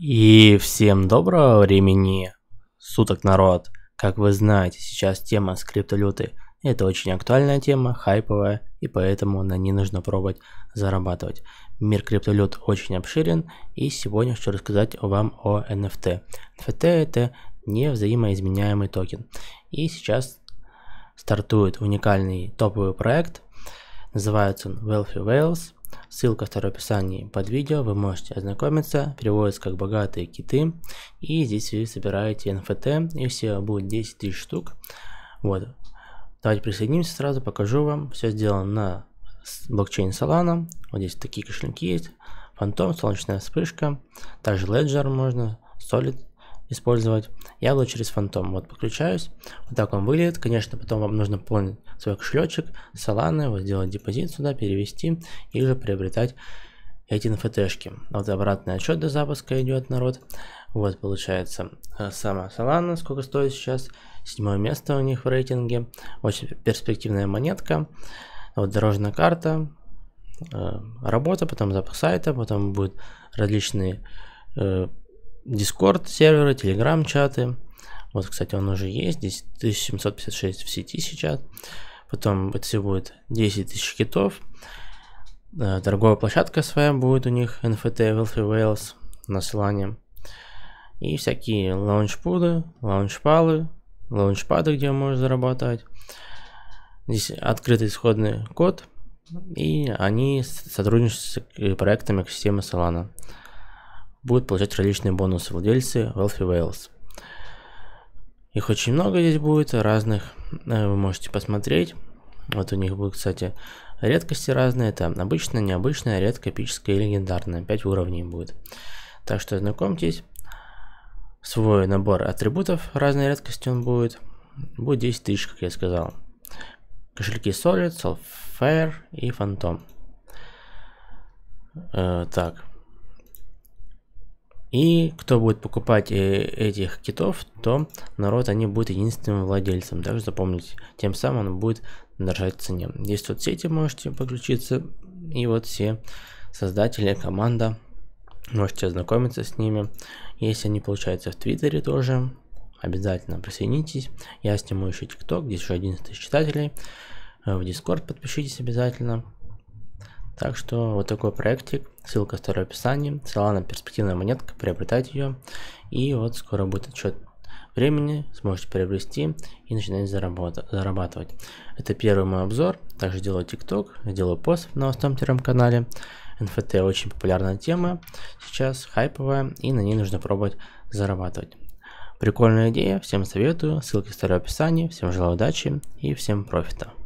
И всем доброго времени суток, народ. Как вы знаете, сейчас тема с криптовалюты – это очень актуальная тема, хайповая, и поэтому на ней нужно пробовать зарабатывать. Мир криптовалют очень обширен, и сегодня хочу рассказать вам о NFT. NFT – это невзаимоизменяемый токен. И сейчас стартует уникальный топовый проект, называется он Wealthy Whales – Ссылка второй в описании под видео, вы можете ознакомиться, переводится как «Богатые киты», и здесь вы собираете НФТ, и все будет 10 тысяч штук. Вот. Давайте присоединимся сразу, покажу вам. Все сделано на блокчейн Solana. Вот здесь такие кошельки есть. Фантом, солнечная вспышка. Также Ledger можно, Solid использовать. Я через фантом. Вот подключаюсь. Вот так он выглядит. Конечно, потом вам нужно пополнить свой кошелечек, саланы, вот сделать депозит сюда, перевести и уже приобретать эти NFT-шки. Вот обратный отчет до запуска идет, народ. Вот получается э, сама Solana, сколько стоит сейчас. Седьмое место у них в рейтинге. Очень перспективная монетка. Вот дорожная карта. Э, работа, потом запуск сайта, потом будут различные э, Discord серверы, Telegram чаты. Вот, кстати, он уже есть. Здесь 1756 в сети сейчас. Потом это все будет 10 тысяч китов. Э, торговая площадка своя будет у них, NFT Wealthy Wales на слане. И всякие лаунчпуды, лаунчпалы, лаунчпады, где можно зарабатывать. Здесь открытый исходный код, и они сотрудничают с э, проектами экосистемы Solana будут получать различные бонусы владельцы Wealthy Wales. Их очень много здесь будет, разных, э, вы можете посмотреть. Вот у них будет, кстати, редкости разные, это обычная, необычная, редкая, эпическая и легендарная, 5 уровней будет. Так что знакомьтесь, свой набор атрибутов разной редкости он будет, будет 10 тысяч, как я сказал. Кошельки Solid, Soulfire и Phantom. Э, так, и кто будет покупать э, этих китов, то народ они будут единственным владельцем. Также запомните, тем самым он будет держать цене. Здесь вот сети можете подключиться. И вот все создатели, команда. Можете ознакомиться с ними. Если они получаются в Твиттере тоже, обязательно присоединитесь. Я сниму еще ТикТок, здесь уже 11 тысяч читателей. Э, в Дискорд подпишитесь обязательно. Так что вот такой проектик, ссылка в второе описании, Solana перспективная монетка, приобретать ее. И вот скоро будет отчет времени, сможете приобрести и начинать зарабатывать. Это первый мой обзор, также делаю ТикТок, делаю пост на основном телеграм-канале. НФТ очень популярная тема, сейчас хайповая, и на ней нужно пробовать зарабатывать. Прикольная идея, всем советую, ссылки в старое описании, всем желаю удачи и всем профита.